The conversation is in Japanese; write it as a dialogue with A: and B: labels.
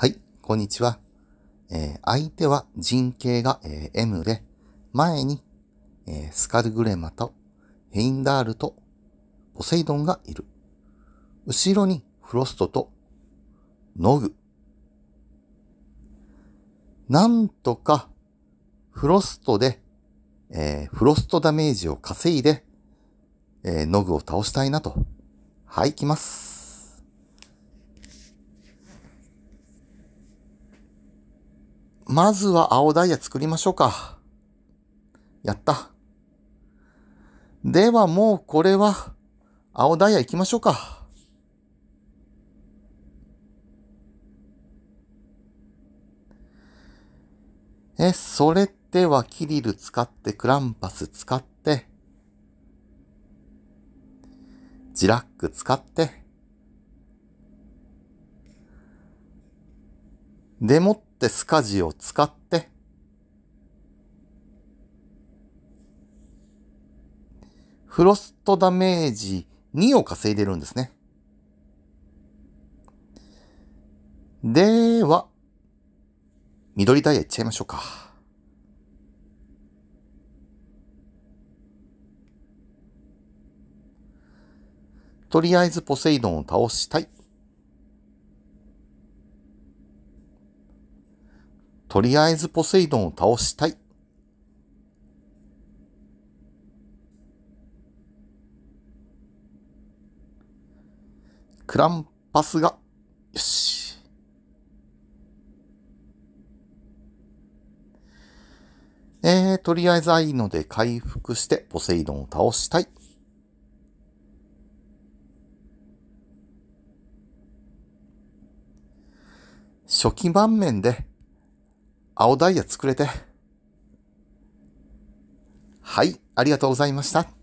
A: はい、こんにちは。えー、相手は人形が、えー、M で、前に、えー、スカルグレマとヘインダールとポセイドンがいる。後ろにフロストとノグ。なんとかフロストで、えー、フロストダメージを稼いで、えー、ノグを倒したいなと。はい、来ます。まずは青ダイヤ作りましょうか。やった。ではもうこれは青ダイヤ行きましょうか。え、それではキリル使ってクランパス使って、ジラック使って、でもってスカジを使って、フロストダメージ2を稼いでるんですね。では、緑ダイヤいっちゃいましょうか。とりあえずポセイドンを倒したい。とりあえずポセイドンを倒したい。クランパスが、よし。えー、とりあえずアイので回復してポセイドンを倒したい。初期盤面で青ダイヤ作れて。はい、ありがとうございました。